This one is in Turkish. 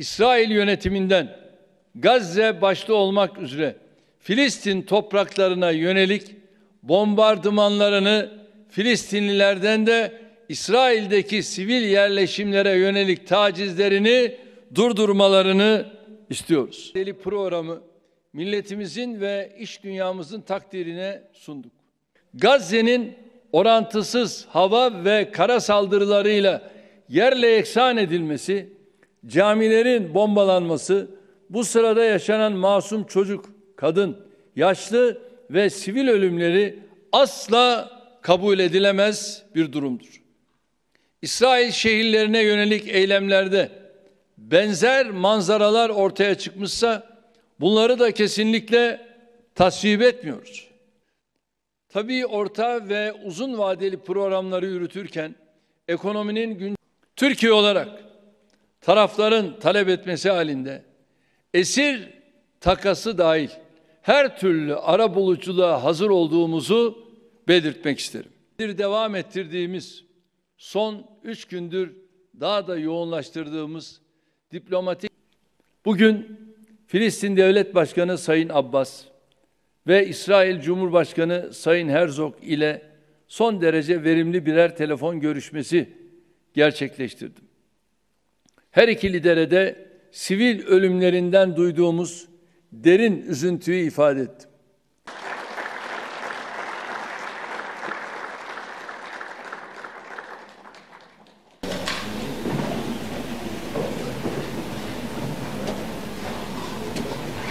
İsrail yönetiminden Gazze başta olmak üzere Filistin topraklarına yönelik bombardımanlarını Filistinlilerden de İsrail'deki sivil yerleşimlere yönelik tacizlerini durdurmalarını istiyoruz. Deli programı milletimizin ve iş dünyamızın takdirine sunduk. Gazze'nin orantısız hava ve kara saldırılarıyla yerle yeksan edilmesi camilerin bombalanması, bu sırada yaşanan masum çocuk, kadın, yaşlı ve sivil ölümleri asla kabul edilemez bir durumdur. İsrail şehirlerine yönelik eylemlerde benzer manzaralar ortaya çıkmışsa bunları da kesinlikle tasvip etmiyoruz. Tabii orta ve uzun vadeli programları yürütürken ekonominin gün Türkiye olarak tarafların talep etmesi halinde esir takası dahil her türlü ara buluculuğa hazır olduğumuzu belirtmek isterim. Bir devam ettirdiğimiz son üç gündür daha da yoğunlaştırdığımız diplomatik bugün Filistin Devlet Başkanı Sayın Abbas ve İsrail Cumhurbaşkanı Sayın Herzog ile son derece verimli birer telefon görüşmesi gerçekleştirdim. Her iki lidere de sivil ölümlerinden duyduğumuz derin üzüntüyü ifade ettim.